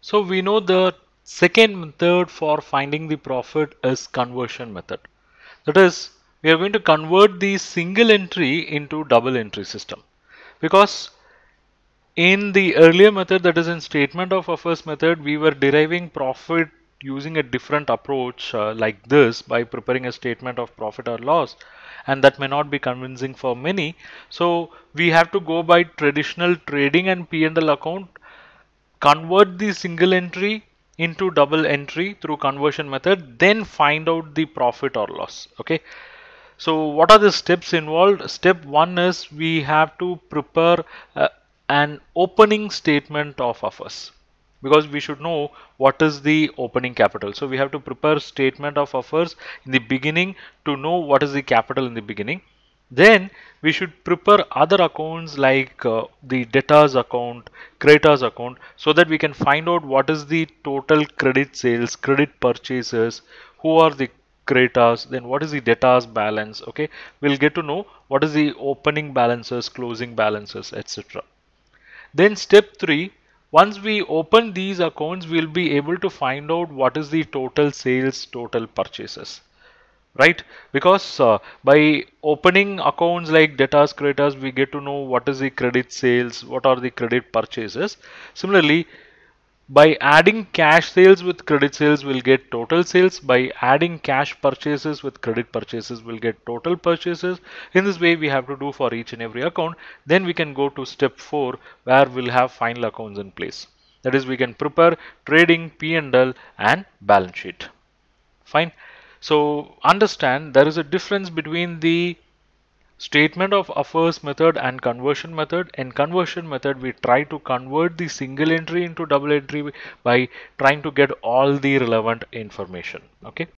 So we know the second method for finding the profit is conversion method. That is, we are going to convert the single entry into double entry system. Because in the earlier method that is in statement of offers method, we were deriving profit using a different approach uh, like this by preparing a statement of profit or loss and that may not be convincing for many so we have to go by traditional trading and P&L account convert the single entry into double entry through conversion method then find out the profit or loss okay so what are the steps involved step one is we have to prepare uh, an opening statement of affairs because we should know what is the opening capital so we have to prepare statement of affairs in the beginning to know what is the capital in the beginning then we should prepare other accounts like uh, the debtors account, creditors account so that we can find out what is the total credit sales, credit purchases, who are the creditors, then what is the debtors balance, okay? We'll get to know what is the opening balances, closing balances, etc. Then step 3, once we open these accounts, we'll be able to find out what is the total sales, total purchases right because uh, by opening accounts like debtors creditors we get to know what is the credit sales what are the credit purchases similarly by adding cash sales with credit sales we'll get total sales by adding cash purchases with credit purchases we'll get total purchases in this way we have to do for each and every account then we can go to step 4 where we'll have final accounts in place that is we can prepare trading p&l and balance sheet fine so understand there is a difference between the statement of offers method and conversion method. In conversion method, we try to convert the single entry into double entry by trying to get all the relevant information. Okay.